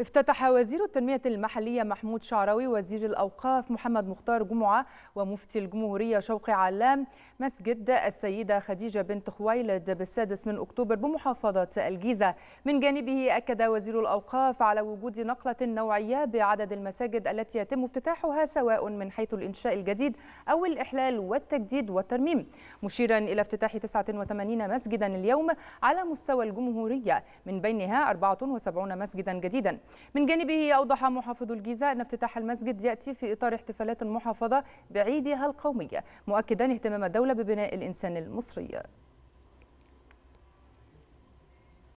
افتتح وزير التنمية المحلية محمود شعراوي وزير الأوقاف محمد مختار جمعة ومفتي الجمهورية شوقي علام مسجد السيدة خديجة بنت خويلد بالسادس من أكتوبر بمحافظة الجيزة من جانبه أكد وزير الأوقاف على وجود نقلة نوعية بعدد المساجد التي يتم افتتاحها سواء من حيث الإنشاء الجديد أو الإحلال والتجديد والترميم مشيرا إلى افتتاح 89 مسجدا اليوم على مستوى الجمهورية من بينها 74 مسجدا جديدا من جانبه أوضح محافظ الجيزة أن افتتاح المسجد يأتي في إطار احتفالات المحافظة بعيدها القومية مؤكدا اهتمام الدولة ببناء الإنسان المصري